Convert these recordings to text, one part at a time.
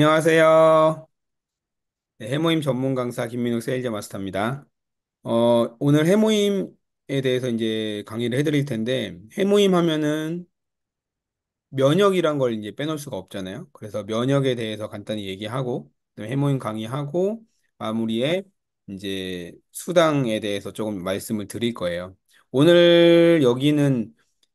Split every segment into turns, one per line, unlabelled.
안녕하세요. 네, 해모임 전문 강사 김민욱 세일즈 마스터입니다. 어, 오늘 해모임에 대해서 이제 강의를 해드릴 텐데, 해모임 하면은 면역이란 걸 이제 빼놓을 수가 없잖아요. 그래서 면역에 대해서 간단히 얘기하고, 해모임 강의하고, 마무리에 이제 수당에 대해서 조금 말씀을 드릴 거예요. 오늘 여기는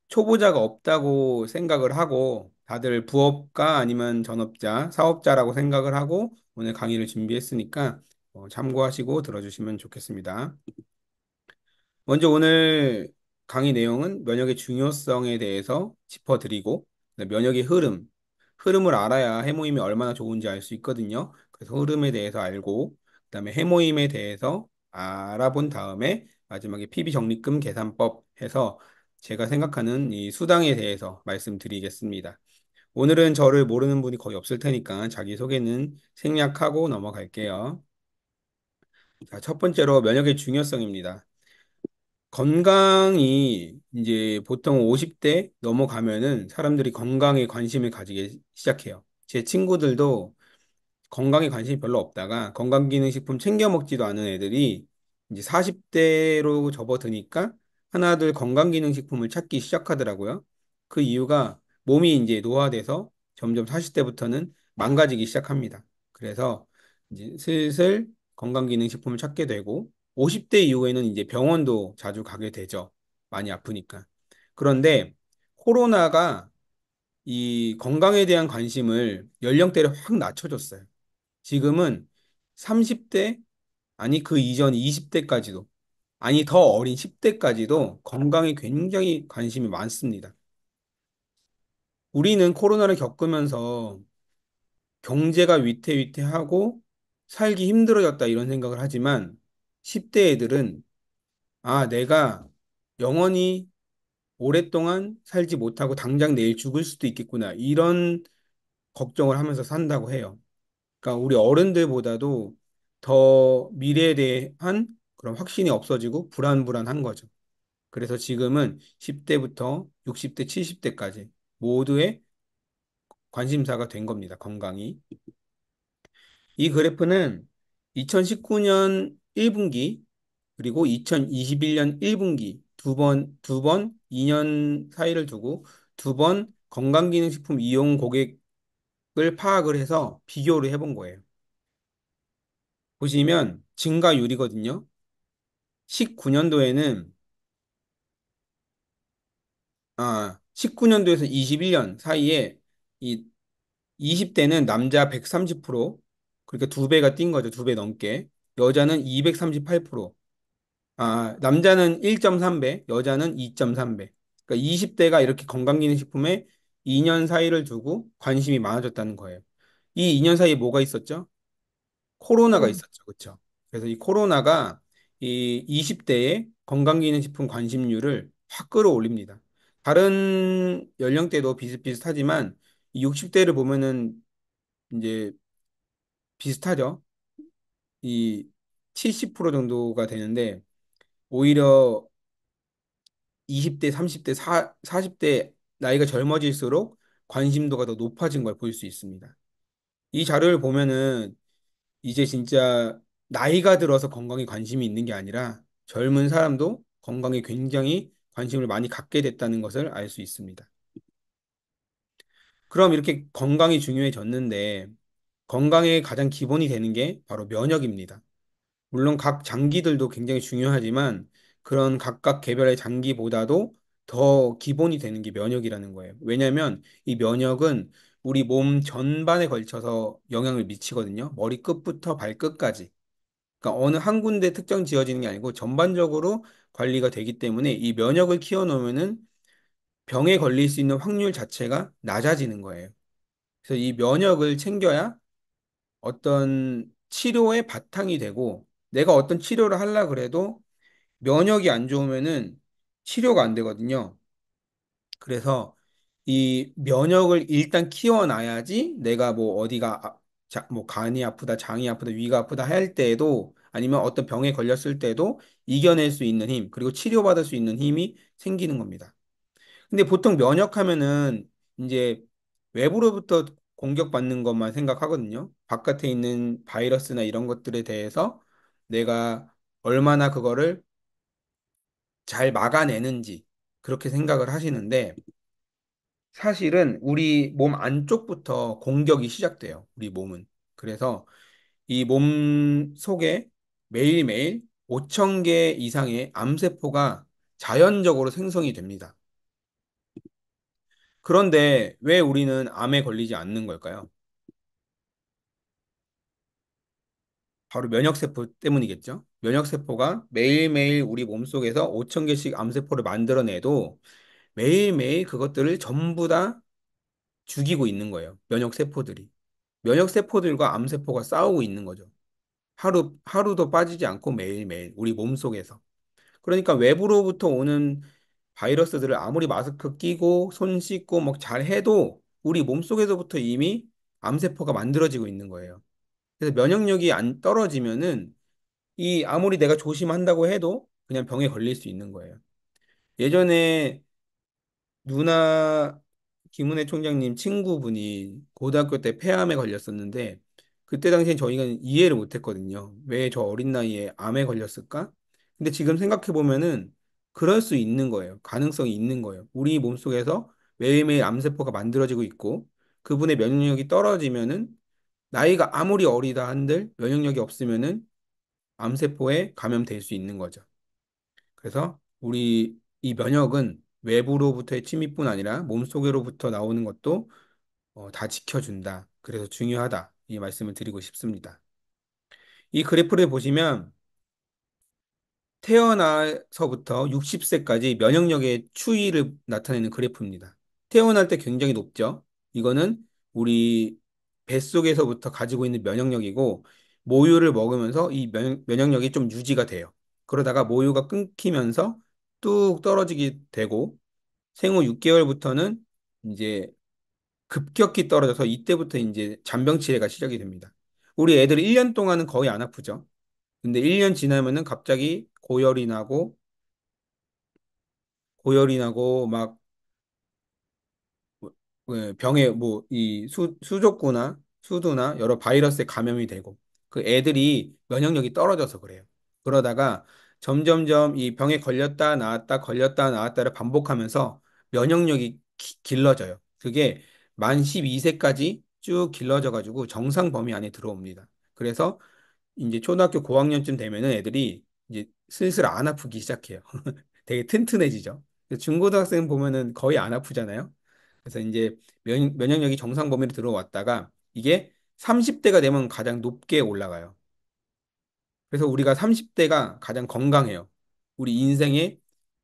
초보자가 없다고 생각을 하고, 다들 부업가 아니면 전업자, 사업자라고 생각을 하고 오늘 강의를 준비했으니까 어, 참고하시고 들어주시면 좋겠습니다. 먼저 오늘 강의 내용은 면역의 중요성에 대해서 짚어드리고 면역의 흐름, 흐름을 알아야 해모임이 얼마나 좋은지 알 수 있거든요. 그래서 흐름에 대해서 알고 그다음에 해모임에 대해서 알아본 다음에 마지막에 피비정리금 계산법 해서 제가 생각하는 이 수당에 대해서 말씀드리겠습니다. 오늘은 저를 모르는 분이 거의 없을 테니까 자기소개는 생략하고 넘어갈게요. 자, 첫 번째로 면역의 중요성입니다. 건강이 이제 보통 50대 넘어가면은 사람들이 건강에 관심을 가지기 시작해요. 제 친구들도 건강에 관심이 별로 없다가 건강기능식품 챙겨 먹지도 않은 애들이 이제 40대로 접어드니까 하나둘 건강기능식품을 찾기 시작하더라고요. 그 이유가 몸이 이제 노화돼서 점점 40대부터는 망가지기 시작합니다. 그래서 이제 슬슬 건강기능식품을 찾게 되고 50대 이후에는 이제 병원도 자주 가게 되죠. 많이 아프니까. 그런데 코로나가 이 건강에 대한 관심을 연령대를 확 낮춰줬어요. 지금은 30대, 아니 그 이전 20대까지도, 아니 더 어린 10대까지도 건강에 굉장히 관심이 많습니다. 우리는 코로나를 겪으면서 경제가 위태위태하고 살기 힘들어졌다 이런 생각을 하지만 10대 애들은 아, 내가 영원히 오랫동안 살지 못하고 당장 내일 죽을 수도 있겠구나. 이런 걱정을 하면서 산다고 해요. 그러니까 우리 어른들보다도 더 미래에 대한 그런 확신이 없어지고 불안불안한 거죠. 그래서 지금은 10대부터 60대, 70대까지 모두의 관심사가 된 겁니다. 건강이. 이 그래프는 2019년 1분기 그리고 2021년 1분기 두 번, 두 번 2년 사이를 두고 두 번 건강기능식품 이용 고객을 파악을 해서 비교를 해 본 거예요. 보시면 증가율이거든요. 19년도에는 아, 19년도에서 21년 사이에 이 20대는 남자 130%, 그러니까 두 배가 뛴 거죠. 두 배 넘게. 여자는 238%. 아, 남자는 1.3배, 여자는 2.3배. 그러니까 20대가 이렇게 건강기능식품에 2년 사이를 두고 관심이 많아졌다는 거예요. 이 2년 사이에 뭐가 있었죠? 코로나가 음. 있었죠. 그렇죠? 그래서 이 코로나가 이 20대의 건강기능식품 관심률을 확 끌어올립니다. 다른 연령대도 비슷비슷하지만 60대를 보면은 이제 비슷하죠. 이 70% 정도가 되는데 오히려 20대, 30대, 사, 40대 나이가 젊어질수록 관심도가 더 높아진 걸 볼 수 있습니다. 이 자료를 보면은 이제 진짜 나이가 들어서 건강에 관심이 있는 게 아니라 젊은 사람도 건강에 굉장히 관심을 많이 갖게 됐다는 것을 알 수 있습니다. 그럼 이렇게 건강이 중요해졌는데 건강의 가장 기본이 되는 게 바로 면역입니다. 물론 각 장기들도 굉장히 중요하지만 그런 각각 개별의 장기보다도 더 기본이 되는 게 면역이라는 거예요. 왜냐하면 이 면역은 우리 몸 전반에 걸쳐서 영향을 미치거든요. 머리 끝부터 발끝까지. 그러니까 어느 한 군데 특정 지어지는 게 아니고 전반적으로 관리가 되기 때문에 이 면역을 키워놓으면은 병에 걸릴 수 있는 확률 자체가 낮아지는 거예요. 그래서 이 면역을 챙겨야 어떤 치료의 바탕이 되고 내가 어떤 치료를 하려 그래도 면역이 안 좋으면은 치료가 안 되거든요. 그래서 이 면역을 일단 키워놔야지 내가 뭐 어디가 아, 자, 뭐 간이 아프다, 장이 아프다, 위가 아프다 할 때에도 아니면 어떤 병에 걸렸을 때도 이겨낼 수 있는 힘, 그리고 치료받을 수 있는 힘이 생기는 겁니다. 근데 보통 면역하면은 이제 외부로부터 공격받는 것만 생각하거든요. 바깥에 있는 바이러스나 이런 것들에 대해서 내가 얼마나 그거를 잘 막아내는지 그렇게 생각을 하시는데 사실은 우리 몸 안쪽부터 공격이 시작돼요. 우리 몸은. 그래서 이 몸 속에 매일매일 5천 개 이상의 암세포가 자연적으로 생성이 됩니다. 그런데 왜 우리는 암에 걸리지 않는 걸까요? 바로 면역세포 때문이겠죠. 면역세포가 매일매일 우리 몸속에서 5천 개씩 암세포를 만들어내도 매일매일 그것들을 전부 다 죽이고 있는 거예요. 면역 세포들이. 면역 세포들과 암 세포가 싸우고 있는 거죠. 하루 하루도 빠지지 않고 매일매일 우리 몸속에서. 그러니까 외부로부터 오는 바이러스들을 아무리 마스크 끼고 손 씻고 막잘 해도 우리 몸속에서부터 이미 암세포가 만들어지고 있는 거예요. 그래서 면역력이 안 떨어지면은 이 아무리 내가 조심한다고 해도 그냥 병에 걸릴 수 있는 거예요. 예전에 누나 김은혜 총장님 친구분이 고등학교 때 폐암에 걸렸었는데 그때 당시엔 저희가 이해를 못했거든요. 왜 저 어린 나이에 암에 걸렸을까? 근데 지금 생각해 보면은 그럴 수 있는 거예요. 가능성이 있는 거예요. 우리 몸속에서 매일매일 암세포가 만들어지고 있고 그분의 면역력이 떨어지면은 나이가 아무리 어리다 한들 면역력이 없으면은 암세포에 감염될 수 있는 거죠. 그래서 우리 이 면역은 외부로부터의 침입뿐 아니라 몸속으로부터 나오는 것도 어, 다 지켜준다. 그래서 중요하다. 이 말씀을 드리고 싶습니다. 이 그래프를 보시면 태어나서부터 60세까지 면역력의 추이를 나타내는 그래프입니다. 태어날 때 굉장히 높죠. 이거는 우리 뱃속에서부터 가지고 있는 면역력이고 모유를 먹으면서 이 면역, 면역력이 좀 유지가 돼요. 그러다가 모유가 끊기면서 뚝 떨어지게 되고 생후 6개월부터는 이제 급격히 떨어져서 이때부터 이제 잔병 치레가 시작이 됩니다. 우리 애들 1년 동안은 거의 안 아프죠. 근데 1년 지나면은 갑자기 고열이 나고 고열이 나고 막 뭐, 예, 병에 뭐이 수족구나 수두나 여러 바이러스에 감염이 되고 그 애들이 면역력이 떨어져서 그래요. 그러다가 점점점 이 병에 걸렸다 나았다 걸렸다 나았다를 반복하면서 면역력이 기, 길러져요. 그게 만 12세까지 쭉 길러져 가지고 정상 범위 안에 들어옵니다. 그래서 이제 초등학교 고학년쯤 되면은 애들이 이제 슬슬 안 아프기 시작해요. 되게 튼튼해지죠. 중고등학생 보면은 거의 안 아프잖아요. 그래서 이제 면, 면역력이 정상 범위로 들어왔다가 이게 30대가 되면 가장 높게 올라가요. 그래서 우리가 30대가 가장 건강해요. 우리 인생의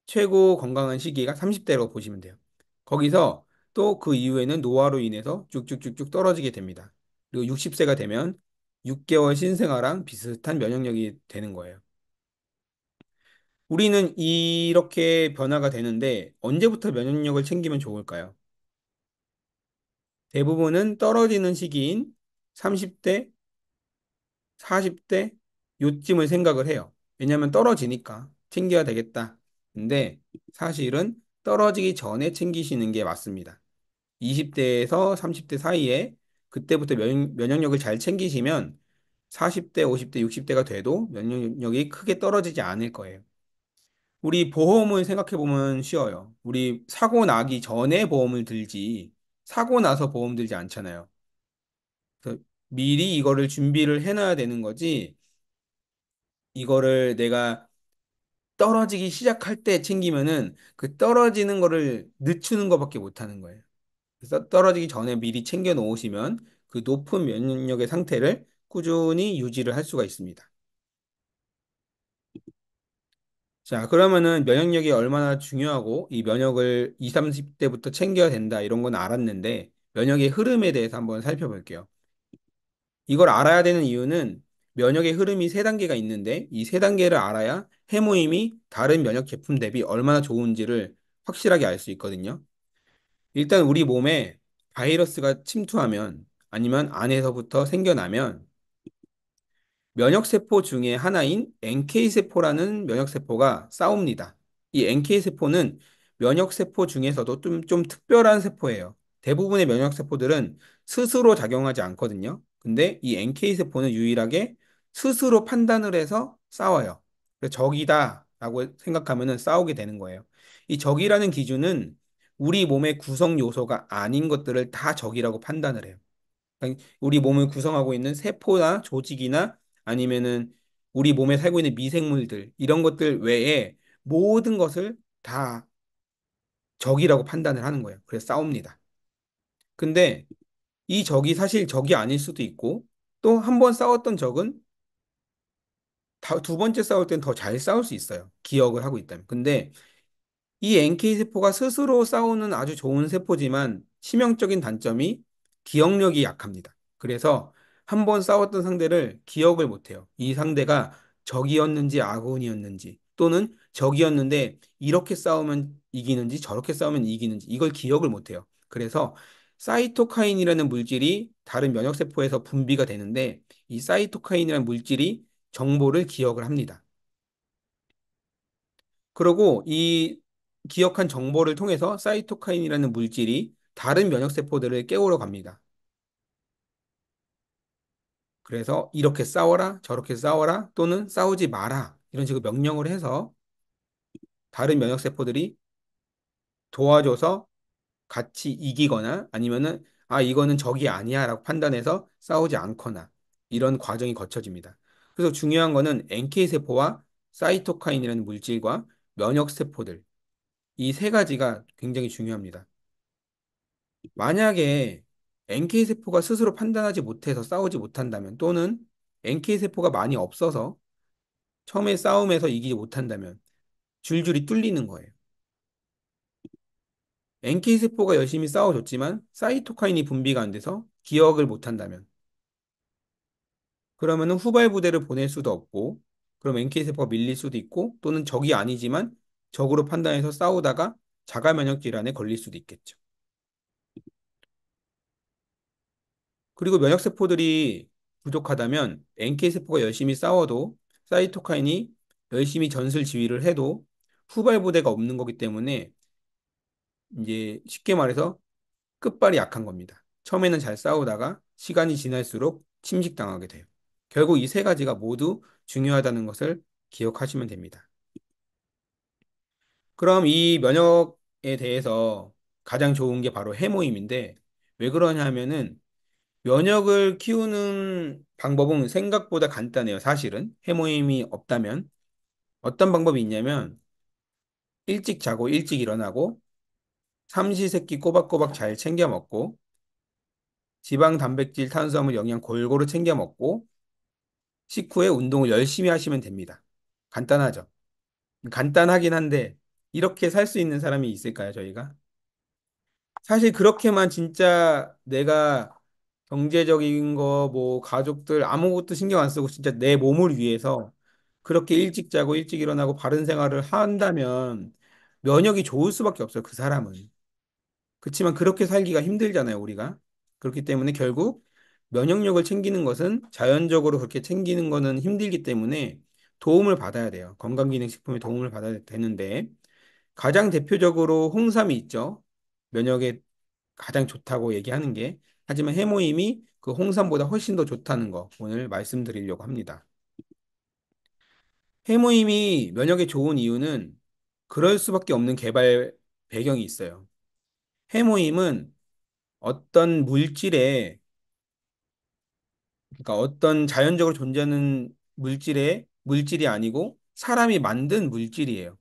최고 건강한 시기가 3 0대라고 보시면 돼요. 거기서 또 그 이후에는 노화로 인해서 쭉쭉쭉쭉 떨어지게 됩니다. 그리고 60세가 되면 6개월 신생아랑 비슷한 면역력이 되는 거예요. 우리는 이렇게 변화가 되는데 언제부터 면역력을 챙기면 좋을까요? 대부분은 떨어지는 시기인 30대, 40대, 요쯤을 생각을 해요. 왜냐하면 떨어지니까 챙겨야 되겠다. 근데 사실은 떨어지기 전에 챙기시는 게 맞습니다. 20대에서 30대 사이에 그때부터 면역, 력을잘 챙기시면 40대, 50대, 60대가 돼도 면역력이 크게 떨어지지 않을 거예요. 우리 보험을 생각해보면 쉬워요. 우리 사고 나기 전에 보험을 들지 사고 나서 보험 들지 않잖아요. 미리 이거를 준비를 해놔야 되는 거지 이거를 내가 떨어지기 시작할 때 챙기면은 그 떨어지는 거를 늦추는 것밖에 못하는 거예요. 그래서 떨어지기 전에 미리 챙겨 놓으시면 그 높은 면역력의 상태를 꾸준히 유지를 할 수가 있습니다. 자, 그러면은 면역력이 얼마나 중요하고 이 면역을 20, 30대부터 챙겨야 된다 이런 건 알았는데 면역의 흐름에 대해서 한번 살펴볼게요. 이걸 알아야 되는 이유는 면역의 흐름이 세 단계가 있는데 이 세 단계를 알아야 해모임이 다른 면역 제품 대비 얼마나 좋은지를 확실하게 알 수 있거든요. 일단 우리 몸에 바이러스가 침투하면 아니면 안에서부터 생겨나면 면역세포 중에 하나인 NK세포라는 면역세포가 싸웁니다. 이 NK세포는 면역세포 중에서도 좀, 좀 특별한 세포예요. 대부분의 면역세포들은 스스로 작용하지 않거든요. 근데 이 NK세포는 유일하게 스스로 판단을 해서 싸워요. 적이다라고 생각하면 싸우게 되는 거예요. 이 적이라는 기준은 우리 몸의 구성 요소가 아닌 것들을 다 적이라고 판단을 해요. 그러니까 우리 몸을 구성하고 있는 세포나 조직이나 아니면은 우리 몸에 살고 있는 미생물들 이런 것들 외에 모든 것을 다 적이라고 판단을 하는 거예요. 그래서 싸웁니다. 근데 이 적이 사실 적이 아닐 수도 있고 또 한 번 싸웠던 적은 두 번째 싸울 땐 더 잘 싸울 수 있어요. 기억을 하고 있다면. 근데 이 NK세포가 스스로 싸우는 아주 좋은 세포지만 치명적인 단점이 기억력이 약합니다. 그래서 한 번 싸웠던 상대를 기억을 못해요. 이 상대가 적이었는지 아군이었는지 또는 적이었는데 이렇게 싸우면 이기는지 저렇게 싸우면 이기는지 이걸 기억을 못해요. 그래서 사이토카인이라는 물질이 다른 면역세포에서 분비가 되는데 이 사이토카인이라는 물질이 정보를 기억을 합니다. 그리고 이 기억한 정보를 통해서 사이토카인이라는 물질이 다른 면역세포들을 깨우러 갑니다. 그래서 이렇게 싸워라, 저렇게 싸워라, 또는 싸우지 마라 이런 식으로 명령을 해서 다른 면역세포들이 도와줘서 같이 이기거나 아니면은 아 이거는 적이 아니야 라고 판단해서 싸우지 않거나 이런 과정이 거쳐집니다. 그래서 중요한 거는 NK세포와 사이토카인이라는 물질과 면역세포들 이 세 가지가 굉장히 중요합니다. 만약에 NK세포가 스스로 판단하지 못해서 싸우지 못한다면 또는 NK세포가 많이 없어서 처음에 싸움에서 이기지 못한다면 줄줄이 뚫리는 거예요. NK세포가 열심히 싸워줬지만 사이토카인이 분비가 안 돼서 기억을 못한다면 그러면은 후발 부대를 보낼 수도 없고 그럼 NK세포가 밀릴 수도 있고 또는 적이 아니지만 적으로 판단해서 싸우다가 자가 면역 질환에 걸릴 수도 있겠죠. 그리고 면역 세포들이 부족하다면 NK 세포가 열심히 싸워도 사이토카인이 열심히 전술 지휘를 해도 후발 부대가 없는 거기 때문에 이제 쉽게 말해서 끝발이 약한 겁니다. 처음에는 잘 싸우다가 시간이 지날수록 침식당하게 돼요. 결국 이 세 가지가 모두 중요하다는 것을 기억하시면 됩니다. 그럼 이 면역에 대해서 가장 좋은 게 바로 해모임인데 왜 그러냐면은 면역을 키우는 방법은 생각보다 간단해요. 사실은 해모임이 없다면 어떤 방법이 있냐면 일찍 자고 일찍 일어나고 삼시세끼 꼬박꼬박 잘 챙겨 먹고 지방 단백질 탄수화물 영양 골고루 챙겨 먹고 식후에 운동을 열심히 하시면 됩니다. 간단하죠. 간단하긴 한데 이렇게 살 수 있는 사람이 있을까요, 저희가? 사실 그렇게만 진짜 내가 경제적인 거, 뭐 가족들 아무것도 신경 안 쓰고 진짜 내 몸을 위해서 그렇게 일찍 자고 일찍 일어나고 바른 생활을 한다면 면역이 좋을 수밖에 없어요, 그 사람은. 그렇지만 그렇게 살기가 힘들잖아요, 우리가. 그렇기 때문에 결국 면역력을 챙기는 것은 자연적으로 그렇게 챙기는 것은 힘들기 때문에 도움을 받아야 돼요. 건강기능식품의 도움을 받아야 되는데 가장 대표적으로 홍삼이 있죠. 면역에 가장 좋다고 얘기하는 게 하지만 해모임이 그 홍삼보다 훨씬 더 좋다는 거 오늘 말씀드리려고 합니다. 해모임이 면역에 좋은 이유는 그럴 수밖에 없는 개발 배경이 있어요. 해모임은 어떤 물질에 그러니까 어떤 자연적으로 존재하는 물질의 물질이 아니고 사람이 만든 물질이에요.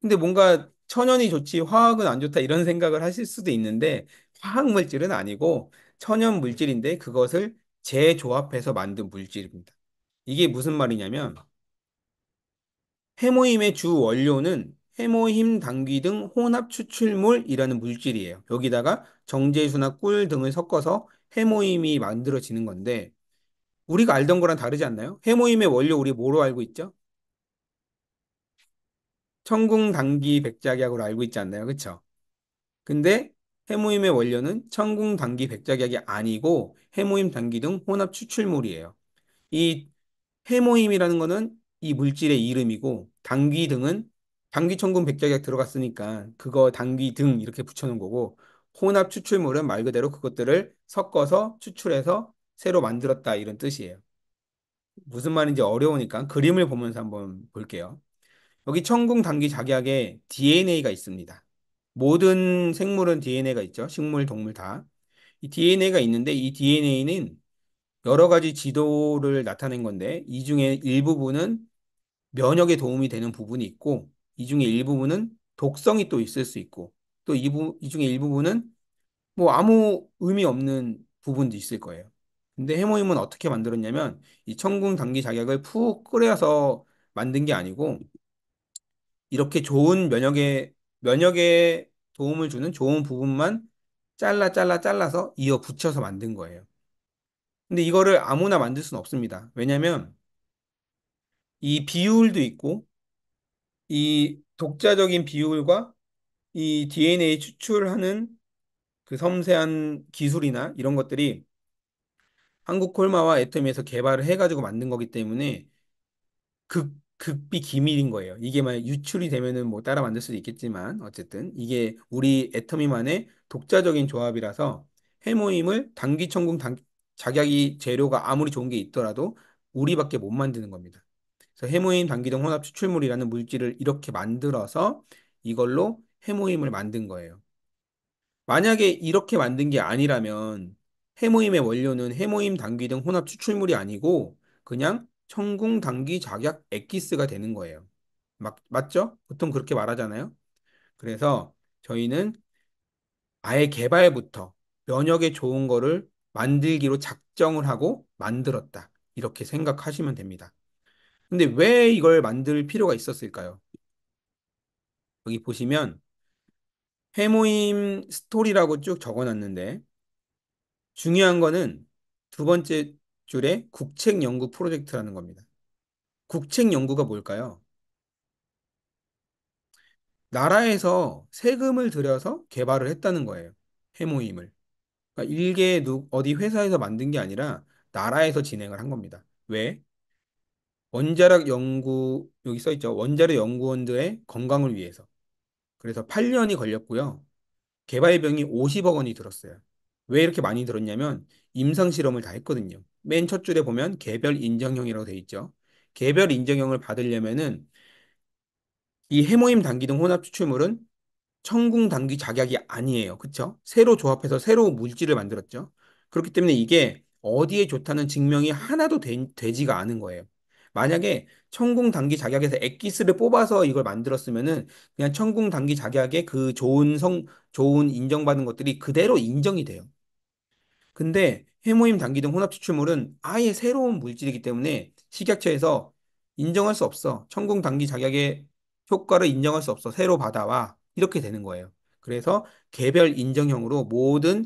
근데 뭔가 천연이 좋지 화학은 안 좋다 이런 생각을 하실 수도 있는데 화학 물질은 아니고 천연 물질인데 그것을 재조합해서 만든 물질입니다. 이게 무슨 말이냐면 해모임의 주 원료는 해모힘 당귀 등 혼합 추출물이라는 물질이에요. 여기다가 정제수나 꿀 등을 섞어서 해모임이 만들어지는 건데 우리가 알던 거랑 다르지 않나요? 해모임의 원료 우리 뭐로 알고 있죠? 천궁 당기 백작약으로 알고 있지 않나요? 그렇죠? 근데 해모임의 원료는 천궁 당기 백작약이 아니고 해모임 당기 등 혼합 추출물이에요. 이 해모임이라는 거는 이 물질의 이름이고 당기 등은 당기 천궁 백작약 들어갔으니까 그거 당기등 이렇게 붙여놓은 거고 혼합 추출물은 말 그대로 그것들을 섞어서 추출해서 새로 만들었다 이런 뜻이에요. 무슨 말인지 어려우니까 그림을 보면서 한번 볼게요. 여기 천궁 단기 작약에 DNA가 있습니다. 모든 생물은 DNA가 있죠. 식물, 동물 다. 이 DNA가 있는데 이 DNA는 여러 가지 지도를 나타낸 건데 이 중에 일부분은 면역에 도움이 되는 부분이 있고 이 중에 일부분은 독성이 또 있을 수 있고 또이 부, 이 중에 일부분은 뭐 아무 의미 없는 부분도 있을 거예요. 근데 해모임은 어떻게 만들었냐면 이 천궁 단기 자격을푹 끓여서 만든 게 아니고 이렇게 좋은 면역에 면역에 도움을 주는 좋은 부분만 잘라 잘라 잘라서 이어 붙여서 만든 거예요. 근데 이거를 아무나 만들 수는 없습니다. 왜냐면 하이 비율도 있고 이 독자적인 비율과 이 DNA 추출하는 그 섬세한 기술이나 이런 것들이 한국 콜마와 애터미에서 개발을 해가지고 만든 거기 때문에 극, 극비 기밀인 거예요. 이게 만약 유출이 되면은 뭐 따라 만들 수도 있겠지만 어쨌든 이게 우리 애터미만의 독자적인 조합이라서 해모임을 단기 천공 단, 기 작약이 재료가 아무리 좋은 게 있더라도 우리밖에 못 만드는 겁니다. 그래서 해모임 단기동 혼합 추출물이라는 물질을 이렇게 만들어서 이걸로 해모임을 만든 거예요. 만약에 이렇게 만든 게 아니라면 해모임의 원료는 해모임 당귀 등 혼합 추출물이 아니고 그냥 천궁 당귀 작약 액기스가 되는 거예요. 막, 맞죠? 보통 그렇게 말하잖아요. 그래서 저희는 아예 개발부터 면역에 좋은 거를 만들기로 작정을 하고 만들었다. 이렇게 생각하시면 됩니다. 근데 왜 이걸 만들 필요가 있었을까요? 여기 보시면 해모임 스토리라고 쭉 적어놨는데 중요한 거는 두 번째 줄에 국책 연구 프로젝트라는 겁니다. 국책 연구가 뭘까요? 나라에서 세금을 들여서 개발을 했다는 거예요. 해모임을. 그러니까 일개 누 어디 회사에서 만든 게 아니라 나라에서 진행을 한 겁니다. 왜? 원자력 연구 여기 써 있죠. 원자력 연구원들의 건강을 위해서. 그래서 8년이 걸렸고요. 개발비용이 50억 원이 들었어요. 왜 이렇게 많이 들었냐면 임상 실험을 다 했거든요. 맨 첫 줄에 보면 개별 인정형이라고 돼 있죠. 개별 인정형을 받으려면은 이 해모임 단기 등 혼합 추출물은 천궁 단기 작약이 아니에요. 그쵸? 새로 조합해서 새로 물질을 만들었죠. 그렇기 때문에 이게 어디에 좋다는 증명이 하나도 되, 되지가 않은 거예요. 만약에 천공 단기 작약에서 액기스를 뽑아서 이걸 만들었으면은 그냥 천공 단기 작약에그 좋은 성 좋은 인정받은 것들이 그대로 인정이 돼요. 근데 해모임 단기 등 혼합 추출물은 아예 새로운 물질이기 때문에 식약처에서 인정할 수 없어. 천공 단기 작약의 효과를 인정할 수 없어. 새로 받아와. 이렇게 되는 거예요. 그래서 개별 인정형으로 모든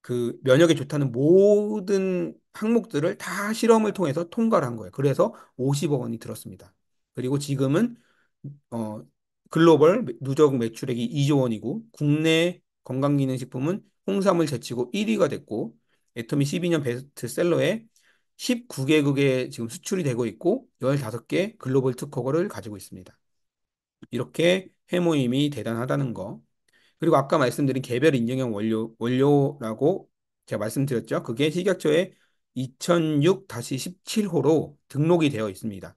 그 면역에 좋다는 모든 항목들을 다 실험을 통해서 통과를 한 거예요. 그래서 50억 원이 들었습니다. 그리고 지금은 어, 글로벌 누적 매출액이 2조 원이고 국내 건강기능식품은 홍삼을 제치고 1위가 됐고 애터미 12년 베스트셀러에 19개국에 지금 수출이 되고 있고 15개 글로벌 특허를 거 가지고 있습니다. 이렇게 해모임이 대단하다는 거. 그리고 아까 말씀드린 개별 인증형 원료, 원료라고 제가 말씀드렸죠. 그게 식약처의 2006-17호로 등록이 되어 있습니다.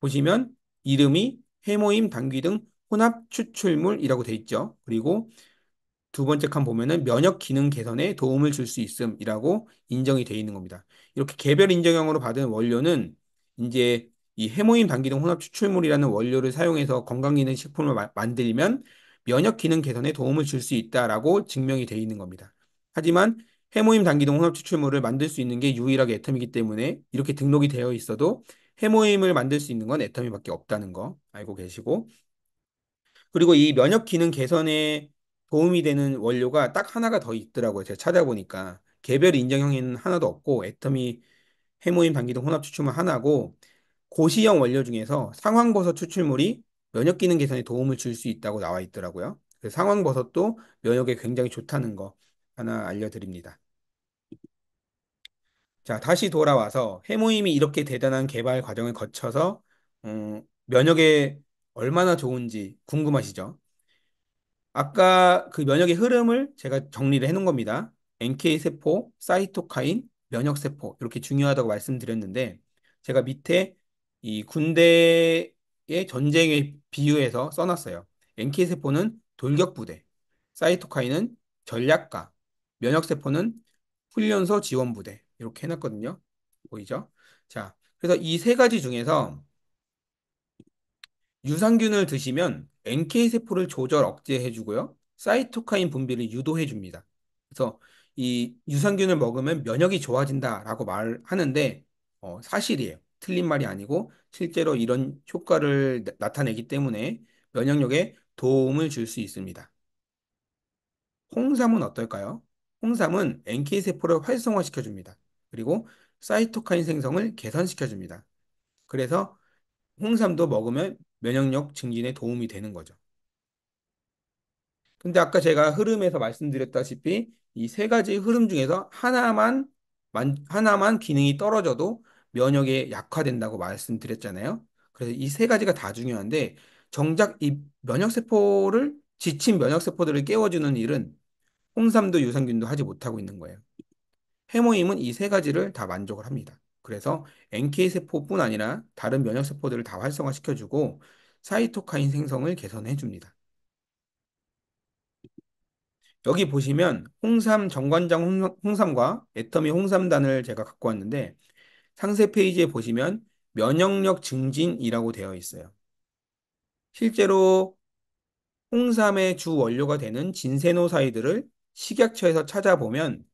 보시면 이름이 회모임 단기 등 혼합 추출물이라고 돼 있죠. 그리고 두 번째 칸 보면은 면역 기능 개선에 도움을 줄 수 있음이라고 인정이 되어 있는 겁니다. 이렇게 개별 인정형으로 받은 원료는 이제 이 해모임 단기동 혼합 추출물이라는 원료를 사용해서 건강기능 식품을 마, 만들면 면역 기능 개선에 도움을 줄 수 있다라고 증명이 되어 있는 겁니다. 하지만 해모임 단기동 혼합 추출물을 만들 수 있는 게 유일하게 애텀이기 때문에 이렇게 등록이 되어 있어도 해모임을 만들 수 있는 건 애텀이밖에 없다는 거 알고 계시고 그리고 이 면역 기능 개선에 도움이 되는 원료가 딱 하나가 더 있더라고요. 제가 찾아보니까 개별 인정형에는 하나도 없고 애텀이 해모임 단기동 혼합 추출물 하나고 고시형 원료 중에서 상황버섯 추출물이 면역 기능 개선에 도움을 줄 수 있다고 나와 있더라고요. 상황버섯도 면역에 굉장히 좋다는 거 하나 알려드립니다. 자, 다시 돌아와서 해모임이 이렇게 대단한 개발 과정을 거쳐서 음, 면역에 얼마나 좋은지 궁금하시죠? 아까 그 면역의 흐름을 제가 정리를 해놓은 겁니다. NK 세포, 사이토카인, 면역 세포 이렇게 중요하다고 말씀드렸는데 제가 밑에 이 군대의 전쟁에 비유해서 써놨어요. NK 세포는 돌격 부대, 사이토카인은 전략가, 면역 세포는 훈련소 지원 부대, 이렇게 해놨거든요. 보이죠? 자, 그래서 이 세 가지 중에서 유산균을 드시면 NK세포를 조절 억제해주고요. 사이토카인 분비를 유도해줍니다. 그래서 이 유산균을 먹으면 면역이 좋아진다라고 말하는데 어, 사실이에요. 틀린 말이 아니고 실제로 이런 효과를 나, 타내기 때문에 면역력에 도움을 줄 수 있습니다. 홍삼은 어떨까요? 홍삼은 NK세포를 활성화시켜줍니다. 그리고 사이토카인 생성을 개선시켜줍니다. 그래서 홍삼도 먹으면 면역력 증진에 도움이 되는 거죠. 근데 아까 제가 흐름에서 말씀드렸다시피 이 세 가지 흐름 중에서 하나만 하나만 기능이 떨어져도 면역에 약화된다고 말씀드렸잖아요. 그래서 이 세 가지가 다 중요한데 정작 이 면역 세포를 지친 면역 세포들을 깨워주는 일은 홍삼도 유산균도 하지 못하고 있는 거예요. 해모임은 이 세 가지를 다 만족을 합니다. 그래서 NK세포뿐 아니라 다른 면역세포들을 다 활성화시켜주고 사이토카인 생성을 개선해 줍니다. 여기 보시면 홍삼 정관장 홍삼과 애터미 홍삼단을 제가 갖고 왔는데 상세 페이지에 보시면 면역력 증진이라고 되어 있어요. 실제로 홍삼의 주 원료가 되는 진세노사이드를 식약처에서 찾아보면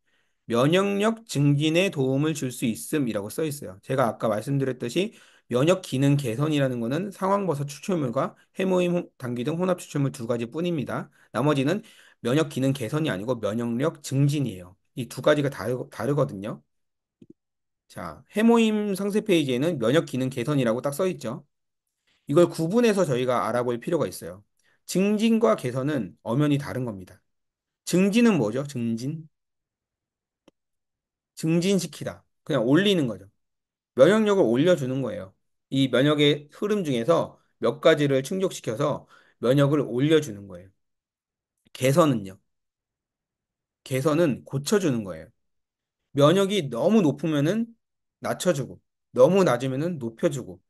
면역력 증진에 도움을 줄 수 있음이라고 써 있어요. 제가 아까 말씀드렸듯이 면역 기능 개선이라는 것은 상황버섯 추출물과 해모임 당귀 등 혼합 추출물 두 가지뿐입니다. 나머지는 면역 기능 개선이 아니고 면역력 증진이에요. 이 두 가지가 다르, 다르거든요. 자, 해모임 상세 페이지에는 면역 기능 개선이라고 딱 써 있죠. 이걸 구분해서 저희가 알아볼 필요가 있어요. 증진과 개선은 엄연히 다른 겁니다. 증진은 뭐죠? 증진. 증진시키다. 그냥 올리는 거죠. 면역력을 올려주는 거예요. 이 면역의 흐름 중에서 몇 가지를 충족시켜서 면역을 올려주는 거예요. 개선은요? 개선은 고쳐주는 거예요. 면역이 너무 높으면은 낮춰주고, 너무 낮으면은 높여주고.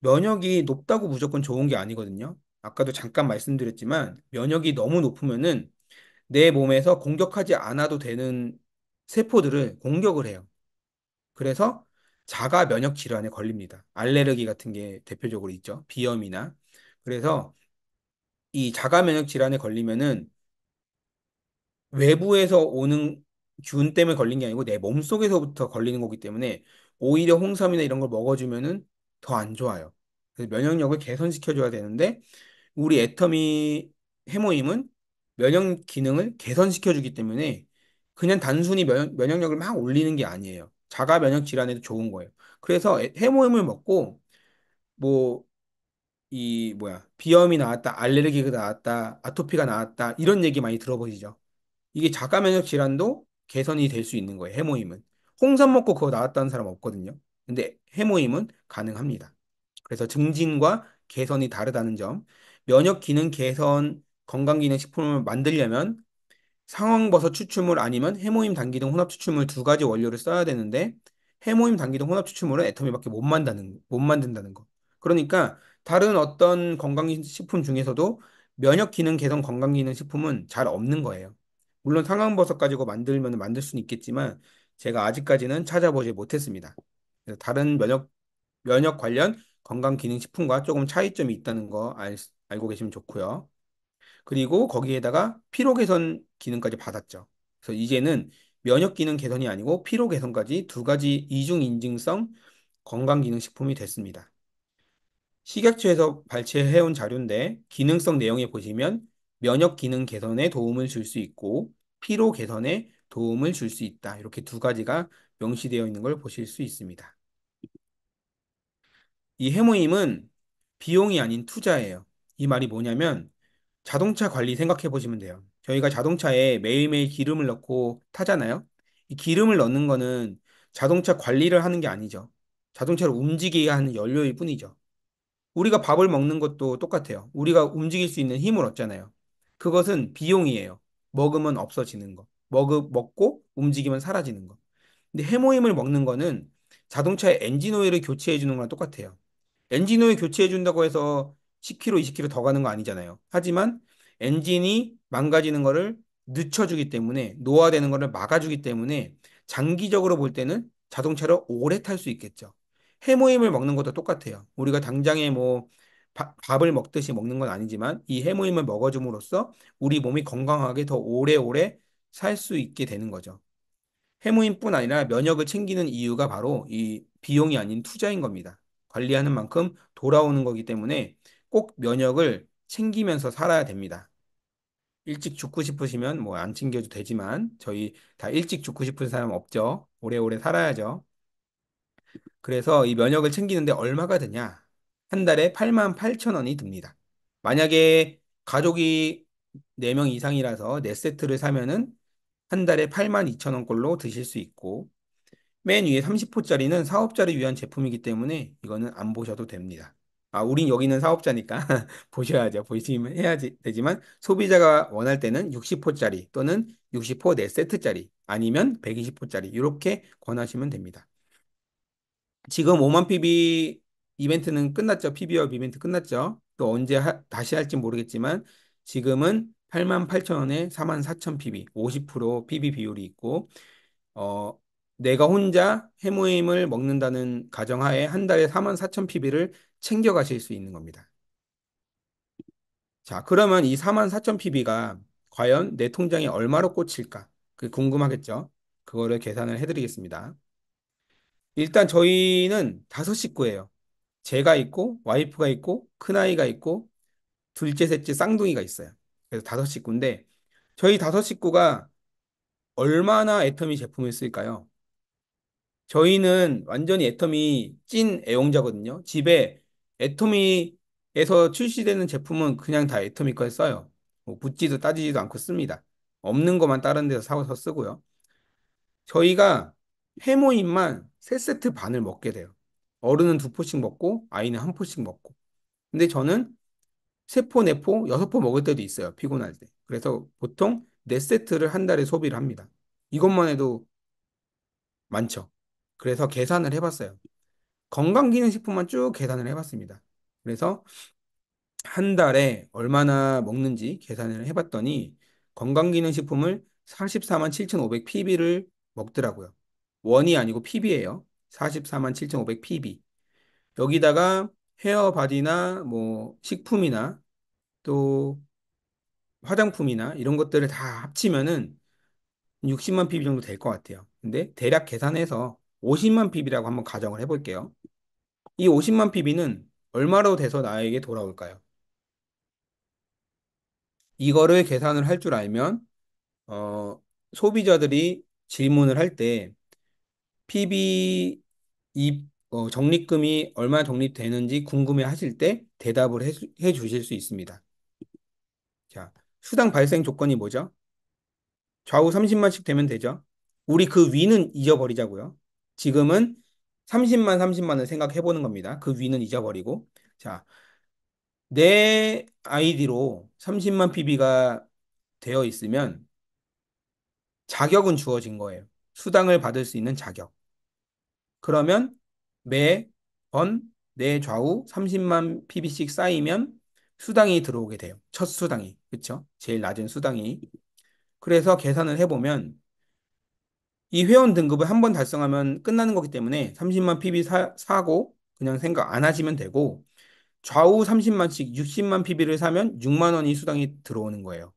면역이 높다고 무조건 좋은 게 아니거든요. 아까도 잠깐 말씀드렸지만, 면역이 너무 높으면은 내 몸에서 공격하지 않아도 되는 세포들을 공격을 해요. 그래서 자가 면역 질환에 걸립니다. 알레르기 같은 게 대표적으로 있죠. 비염이나. 그래서 이 자가 면역 질환에 걸리면은 외부에서 오는 균 때문에 걸린 게 아니고 내 몸속에서부터 걸리는 거기 때문에 오히려 홍삼이나 이런 걸 먹어주면은 더 안 좋아요. 그래서 면역력을 개선시켜줘야 되는데 우리 애터미 해모임은 면역 기능을 개선시켜주기 때문에 그냥 단순히 면역, 면역력을 막 올리는 게 아니에요. 자가 면역 질환에도 좋은 거예요. 그래서 해모임을 먹고 뭐 이 뭐야 비염이 나왔다, 알레르기가 나왔다, 아토피가 나왔다 이런 얘기 많이 들어보시죠. 이게 자가 면역 질환도 개선이 될 수 있는 거예요. 해모임은 홍삼 먹고 그거 나왔다는 사람 없거든요. 근데 해모임은 가능합니다. 그래서 증진과 개선이 다르다는 점, 면역 기능 개선 건강 기능 식품을 만들려면 상황버섯 추출물 아니면 해모임 단기동 혼합 추출물 두 가지 원료를 써야 되는데 해모임 단기동 혼합 추출물은 애터미밖에 못 만드는 못 만든다는 거. 그러니까 다른 어떤 건강식품 중에서도 면역 기능 개선 건강 기능 식품은 잘 없는 거예요. 물론 상황버섯 가지고 만들면 만들 수는 있겠지만 제가 아직까지는 찾아보지 못했습니다. 그래서 다른 면역 면역 관련 건강 기능 식품과 조금 차이점이 있다는 거 알, 알고 계시면 좋고요. 그리고 거기에다가 피로 개선 기능까지 받았죠. 그래서 이제는 면역 기능 개선이 아니고 피로 개선까지 두 가지 이중 인증성 건강기능식품이 됐습니다. 식약처에서 발췌해온 자료인데 기능성 내용에 보시면 면역 기능 개선에 도움을 줄 수 있고 피로 개선에 도움을 줄 수 있다. 이렇게 두 가지가 명시되어 있는 걸 보실 수 있습니다. 이 해모임은 비용이 아닌 투자예요. 이 말이 뭐냐면 자동차 관리 생각해 보시면 돼요. 저희가 자동차에 매일매일 기름을 넣고 타잖아요. 이 기름을 넣는 거는 자동차 관리를 하는 게 아니죠. 자동차를 움직이게 하는 연료일 뿐이죠. 우리가 밥을 먹는 것도 똑같아요. 우리가 움직일 수 있는 힘을 얻잖아요. 그것은 비용이에요. 먹으면 없어지는 거. 먹, 먹고 움직이면 사라지는 거. 근데 해모임을 먹는 거는 자동차의 엔진 오일을 교체해 주는 거랑 똑같아요. 엔진 오일 교체해 준다고 해서 10km, 20km 더 가는 거 아니잖아요. 하지만 엔진이 망가지는 거를 늦춰주기 때문에 노화되는 거를 막아주기 때문에 장기적으로 볼 때는 자동차를 오래 탈 수 있겠죠. 해모임을 먹는 것도 똑같아요. 우리가 당장에 뭐 밥을 먹듯이 먹는 건 아니지만 이 해모임을 먹어줌으로써 우리 몸이 건강하게 더 오래오래 살 수 있게 되는 거죠. 해모임뿐 아니라 면역을 챙기는 이유가 바로 이 비용이 아닌 투자인 겁니다. 관리하는 만큼 돌아오는 거기 때문에 꼭 면역을 챙기면서 살아야 됩니다. 일찍 죽고 싶으시면 뭐 안 챙겨도 되지만 저희 다 일찍 죽고 싶은 사람 없죠. 오래오래 살아야죠. 그래서 이 면역을 챙기는데 얼마가 드냐? 한 달에 8만 8천 원이 듭니다. 만약에 가족이 4명 이상이라서 4세트를 사면은 한 달에 8만 2천 원꼴로 드실 수 있고 맨 위에 30호짜리는 사업자를 위한 제품이기 때문에 이거는 안 보셔도 됩니다. 아, 우린 여기는 사업자니까 보셔야죠. 보시면 해야지 되지만 소비자가 원할 때는 60호짜리 또는 60호 4세트짜리 아니면 120호짜리 이렇게 권하시면 됩니다. 지금 5만 PB 이벤트는 끝났죠. PB업 이벤트 끝났죠. 또 언제 하, 다시 할지 모르겠지만 지금은 8만 8천 원에 4만 4천 PB 50% PB 비율이 있고 어 내가 혼자 해모임을 먹는다는 가정하에 한 달에 4만 4천 PB를 챙겨가실 수 있는 겁니다. 자, 그러면 이 44,000pb가 과연 내 통장에 얼마로 꽂힐까? 그 궁금하겠죠? 그거를 계산을 해드리겠습니다. 일단 저희는 다섯 식구예요. 제가 있고 와이프가 있고 큰아이가 있고 둘째, 셋째, 쌍둥이가 있어요. 그래서 다섯 식구인데 저희 다섯 식구가 얼마나 애터미 제품을 쓸까요? 저희는 완전히 애터미 찐 애용자거든요. 집에 애토미에서 출시되는 제품은 그냥 다 애토미 걸 써요. 뭐 묻지도 따지지도 않고 씁니다. 없는 것만 다른 데서 사서 쓰고요. 저희가 회모임만 세세트 반을 먹게 돼요. 어른은 두 포씩 먹고 아이는 한 포씩 먹고. 근데 저는 세 포, 네 포, 여섯 포 먹을 때도 있어요. 피곤할 때. 그래서 보통 네 세트를 한 달에 소비를 합니다. 이것만 해도 많죠. 그래서 계산을 해봤어요. 건강기능식품만 쭉 계산을 해봤습니다. 그래서 한 달에 얼마나 먹는지 계산을 해봤더니 건강기능식품을 44만 7,500pb를 먹더라고요. 원이 아니고 pb예요. 44만 7,500pb. 여기다가 헤어 바디나 뭐 식품이나 또 화장품이나 이런 것들을 다 합치면은 60만 pb 정도 될 것 같아요. 근데 대략 계산해서 50만 PB라고 한번 가정을 해볼게요. 이 50만 PB는 얼마로 돼서 나에게 돌아올까요? 이거를 계산을 할 줄 알면 어, 소비자들이 질문을 할 때 PB 입 어, 적립금이 얼마 적립되는지 궁금해 하실 때 대답을 해, 해 주실 수 있습니다. 자, 수당 발생 조건이 뭐죠? 좌우 30만씩 되면 되죠? 우리 그 위는 잊어버리자고요. 지금은 30만 30만을 생각해 보는 겁니다. 그 위는 잊어버리고 자, 내 아이디로 30만 PB가 되어 있으면 자격은 주어진 거예요. 수당을 받을 수 있는 자격. 그러면 매번 내 좌우 30만 PB씩 쌓이면 수당이 들어오게 돼요. 첫 수당이. 그쵸 제일 낮은 수당이. 그래서 계산을 해보면 이 회원 등급을 한 번 달성하면 끝나는 거기 때문에 30만 PB 사, 사고 그냥 생각 안 하시면 되고 좌우 30만씩 60만 PB를 사면 6만 원이 수당이 들어오는 거예요.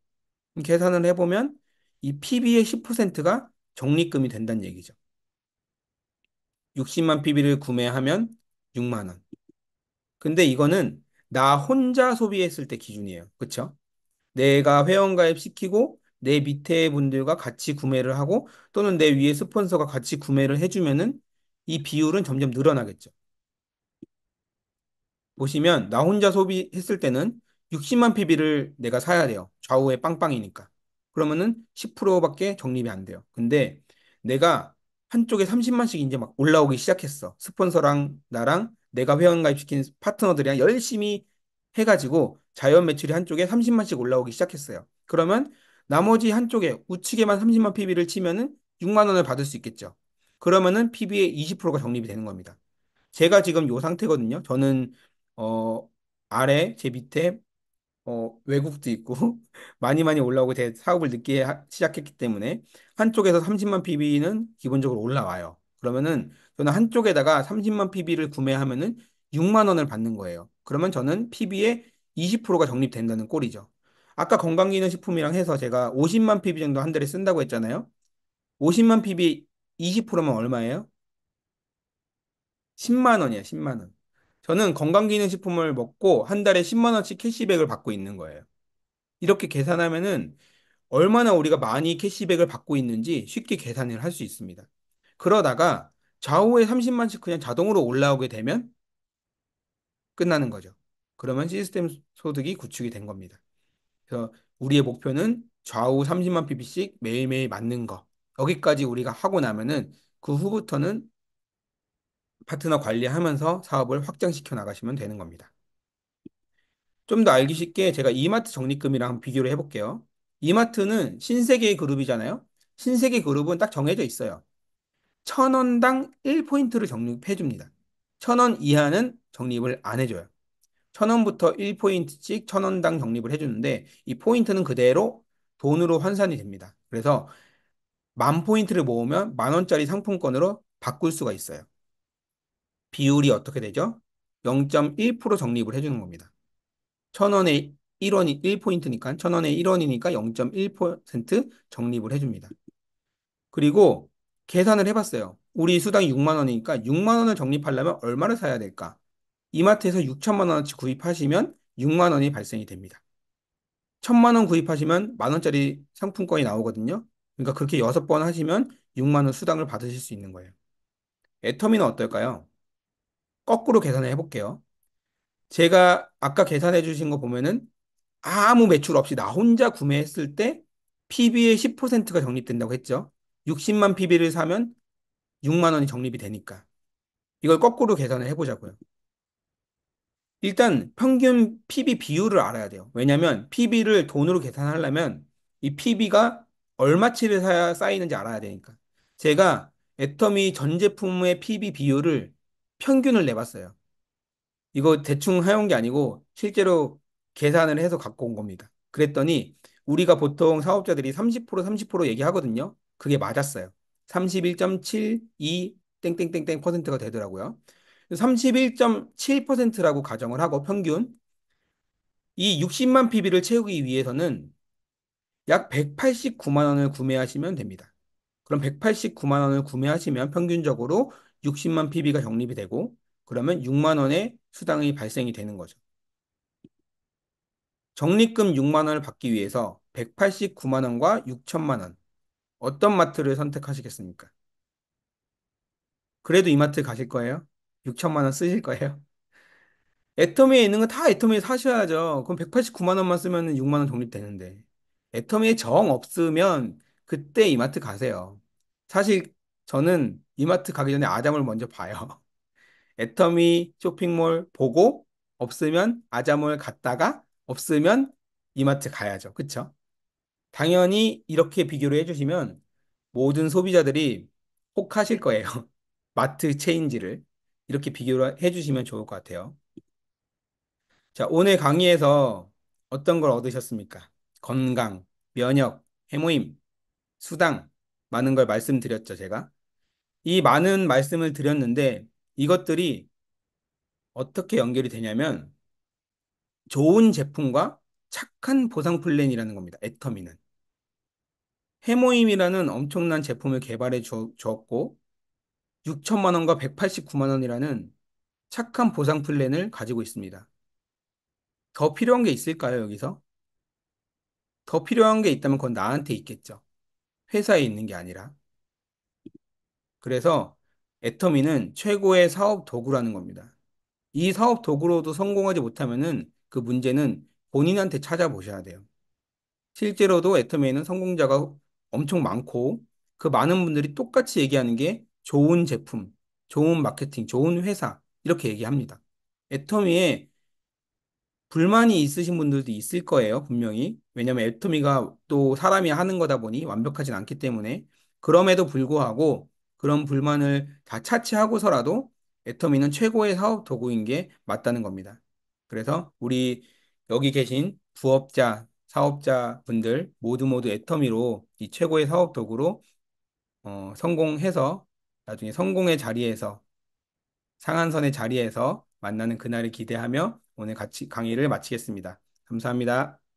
계산을 해보면 이 PB의 10%가 적립금이 된다는 얘기죠. 60만 PB를 구매하면 6만 원. 근데 이거는 나 혼자 소비했을 때 기준이에요. 그쵸? 내가 회원가입 시키고 내 밑에 분들과 같이 구매를 하고 또는 내 위에 스폰서가 같이 구매를 해주면은 이 비율은 점점 늘어나겠죠. 보시면 나 혼자 소비했을 때는 60만 PB를 내가 사야 돼요. 좌우에 빵빵이니까. 그러면은 10%밖에 적립이 안 돼요. 근데 내가 한쪽에 30만씩 이제 막 올라오기 시작했어. 스폰서랑 나랑 내가 회원가입시킨 파트너들이랑 열심히 해가지고 자연 매출이 한쪽에 30만씩 올라오기 시작했어요. 그러면 나머지 한쪽에 우측에만 30만 PB를 치면은 6만 원을 받을 수 있겠죠. 그러면은 PB의 20%가 적립이 되는 겁니다. 제가 지금 요 상태거든요. 저는 어 아래 제 밑에 어 외국도 있고 많이 많이 올라오고 제 사업을 늦게 하, 시작했기 때문에 한쪽에서 30만 PB는 기본적으로 올라와요. 그러면은 저는 한쪽에다가 30만 PB를 구매하면은 6만 원을 받는 거예요. 그러면 저는 PB의 20%가 적립된다는 꼴이죠. 아까 건강기능식품이랑 해서 제가 50만 PB 정도 한 달에 쓴다고 했잖아요. 50만 PB 20%면 얼마예요? 10만 원이야 10만 원. 저는 건강기능식품을 먹고 한 달에 10만 원씩 캐시백을 받고 있는 거예요. 이렇게 계산하면은 얼마나 우리가 많이 캐시백을 받고 있는지 쉽게 계산을 할 수 있습니다. 그러다가 좌우에 30만씩 그냥 자동으로 올라오게 되면 끝나는 거죠. 그러면 시스템 소득이 구축이 된 겁니다. 그래서 우리의 목표는 좌우 30만 pp씩 매일매일 맞는 거. 여기까지 우리가 하고 나면은 그 후부터는 파트너 관리하면서 사업을 확장시켜 나가시면 되는 겁니다. 좀 더 알기 쉽게 제가 이마트 적립금이랑 비교를 해볼게요. 이마트는 신세계의 그룹이잖아요. 신세계 그룹은 딱 정해져 있어요. 천원당 1포인트를 적립해줍니다. 천 원 이하는 적립을 안 해줘요. 천원부터 1포인트씩 천원당 적립을 해주는데 이 포인트는 그대로 돈으로 환산이 됩니다. 그래서 만 포인트를 모으면 만원짜리 상품권으로 바꿀 수가 있어요. 비율이 어떻게 되죠? 0.1% 적립을 해주는 겁니다. 천원에 1원이 1포인트니까 천원에 1원이니까 0.1% 적립을 해줍니다. 그리고 계산을 해봤어요. 우리 수당 6만원이니까 6만원을 적립하려면 얼마를 사야 될까? 이마트에서 6천만 원어치 구입하시면 6만 원이 발생이 됩니다. 천만 원 구입하시면 만 원짜리 상품권이 나오거든요. 그러니까 그렇게 여섯 번 하시면 6만 원 수당을 받으실 수 있는 거예요. 애터미는 어떨까요? 거꾸로 계산을 해볼게요. 제가 아까 계산해 주신 거 보면은 아무 매출 없이 나 혼자 구매했을 때 PB의 10%가 적립된다고 했죠. 60만 PB를 사면 6만 원이 적립이 되니까. 이걸 거꾸로 계산을 해보자고요. 일단 평균 PB 비율을 알아야 돼요. 왜냐면 PB를 돈으로 계산하려면 이 PB가 얼마치를 사야 쌓이는지 알아야 되니까. 제가 애터미 전 제품의 PB 비율을 평균을 내봤어요. 이거 대충 해온 게 아니고 실제로 계산을 해서 갖고 온 겁니다. 그랬더니 우리가 보통 사업자들이 30% 30% 얘기하거든요. 그게 맞았어요. 31.72 땡땡땡땡 퍼센트가 되더라고요. 31.7%라고 가정을 하고 평균 이 60만 PB를 채우기 위해서는 약 189만 원을 구매하시면 됩니다. 그럼 189만 원을 구매하시면 평균적으로 60만 PB가 적립이 되고 그러면 6만 원의 수당이 발생이 되는 거죠. 적립금 6만 원을 받기 위해서 189만 원과 6천만 원 어떤 마트를 선택하시겠습니까? 그래도 이마트 가실 거예요? 6천만 원 쓰실 거예요? 애터미에 있는 거 다 애터미에 사셔야죠. 그럼 189만 원만 쓰면 6만 원 적립되는데. 애터미에 정 없으면 그때 이마트 가세요. 사실 저는 이마트 가기 전에 아잠을 먼저 봐요. 애터미 쇼핑몰 보고 없으면 아잠을 갔다가 없으면 이마트 가야죠. 그쵸? 당연히 이렇게 비교를 해주시면 모든 소비자들이 혹하실 거예요. 마트 체인지를. 이렇게 비교를 해주시면 좋을 것 같아요. 자, 오늘 강의에서 어떤 걸 얻으셨습니까? 건강, 면역, 해모임, 수당, 많은 걸 말씀드렸죠, 제가. 이 많은 말씀을 드렸는데 이것들이 어떻게 연결이 되냐면 좋은 제품과 착한 보상 플랜이라는 겁니다. 애터미는. 해모임이라는 엄청난 제품을 개발해 주었고 6천만 원과 189만 원이라는 착한 보상 플랜을 가지고 있습니다. 더 필요한 게 있을까요, 여기서? 더 필요한 게 있다면 그건 나한테 있겠죠. 회사에 있는 게 아니라. 그래서 애터미는 최고의 사업 도구라는 겁니다. 이 사업 도구로도 성공하지 못하면그 문제는 본인한테 찾아보셔야 돼요. 실제로도 애터미에는 성공자가 엄청 많고 그 많은 분들이 똑같이 얘기하는 게 좋은 제품, 좋은 마케팅, 좋은 회사 이렇게 얘기합니다. 애터미에 불만이 있으신 분들도 있을 거예요, 분명히. 왜냐면 애터미가 또 사람이 하는 거다 보니 완벽하진 않기 때문에 그럼에도 불구하고 그런 불만을 다 차치하고서라도 애터미는 최고의 사업 도구인 게 맞다는 겁니다. 그래서 우리 여기 계신 부업자, 사업자 분들 모두 모두 애터미로 이 최고의 사업 도구로 어, 성공해서 나중에 성공의 자리에서 상한선의 자리에서 만나는 그날을 기대하며 오늘 같이 강의를 마치겠습니다. 감사합니다.